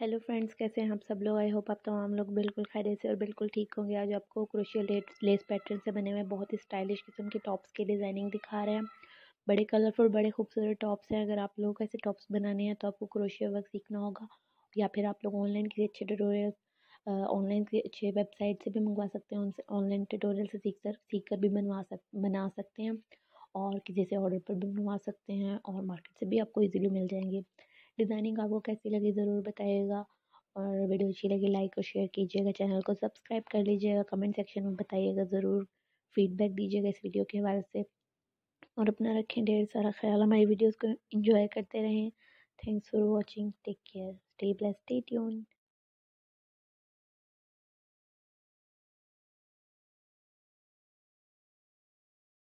hello friends कैसे हैं आप सब लोग आई होप आप तमाम लोग बिल्कुल खैर से और बिल्कुल ठीक होंगे आज आपको क्रोशियल लेट लेस पैटर्न से बने हुए बहुत ही स्टाइलिश किस्म के टॉप्स के डिज़ाइनिंग दिखा रहे हैं बड़े कलरफुल बड़े खूबसूरत टॉप्स हैं अगर आप लोगों को ऐसे टॉप्स बनाने हैं तो आपको क्रोशिया वर्क सीखना होगा या फिर आप लोग ऑनलाइन किसी अच्छे ट्यूटोरियल ऑनलाइन के अच्छे वेबसाइट से भी मंगवा सकते हैं उनसे ऑनलाइन ट्यूटोरियल से सीख कर सीख कर भी बनवा सक बना सकते हैं और किसी से ऑर्डर पर भी बनवा सकते हैं और मार्केट से भी आपको ईजिली मिल जाएंगे डिज़ाइनिंग आपको कैसी लगी ज़रूर बताइएगा और वीडियो अच्छी लगी लाइक और शेयर कीजिएगा चैनल को सब्सक्राइब कर लीजिएगा कमेंट सेक्शन में बताइएगा ज़रूर फीडबैक दीजिएगा इस वीडियो के हवाले से और अपना रखें ढेर सारा ख्याल हमारी वीडियोज़ को इंजॉय करते रहें thanks for watching take care stay bless stay tune